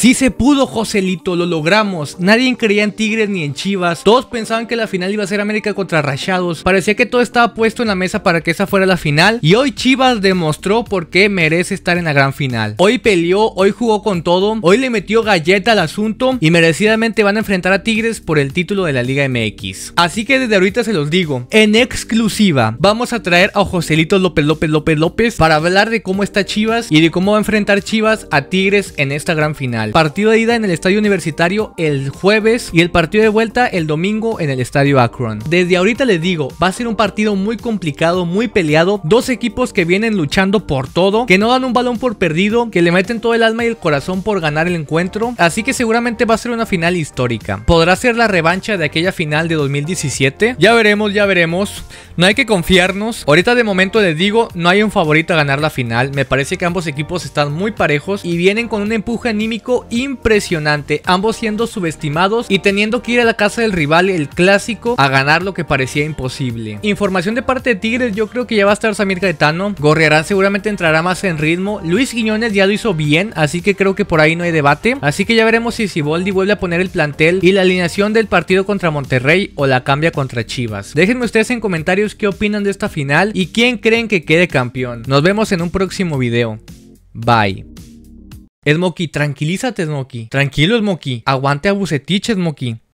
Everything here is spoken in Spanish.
Sí se pudo, Joselito, lo logramos. Nadie creía en Tigres ni en Chivas. Todos pensaban que la final iba a ser América contra Rayados. Parecía que todo estaba puesto en la mesa para que esa fuera la final. Y hoy Chivas demostró por qué merece estar en la gran final. Hoy peleó, hoy jugó con todo, hoy le metió galleta al asunto y merecidamente van a enfrentar a Tigres por el título de la Liga MX. Así que desde ahorita se los digo, en exclusiva vamos a traer a Joselito López López López López para hablar de cómo está Chivas y de cómo va a enfrentar Chivas a Tigres en esta gran final. Partido de ida en el Estadio Universitario el jueves y el partido de vuelta el domingo en el Estadio Akron. Desde ahorita les digo, va a ser un partido muy complicado, muy peleado. Dos equipos que vienen luchando por todo, que no dan un balón por perdido, que le meten todo el alma y el corazón por ganar el encuentro. Así que seguramente va a ser una final histórica. ¿Podrá ser la revancha de aquella final de 2017? Ya veremos, ya veremos. No hay que confiarnos. Ahorita de momento les digo, no hay un favorito a ganar la final. Me parece que ambos equipos están muy parejos y vienen con un empuje anímico impresionante, ambos siendo subestimados y teniendo que ir a la casa del rival, el clásico, a ganar lo que parecía imposible. Información de parte de Tigres, yo creo que ya va a estar Samir Gaetano, Gorriarán seguramente entrará más en ritmo, Luis guiñones ya lo hizo bien, así que creo que por ahí no hay debate, así que ya veremos si Siboldi vuelve a poner el plantel y la alineación del partido contra Monterrey o la cambia contra Chivas. Déjenme ustedes en comentarios qué opinan de esta final y quién creen que quede campeón. Nos vemos en un próximo video. Bye. Smokey, tranquilízate, Smokey. Tranquilo, Smokey. Aguante a Bucetich, Smokey.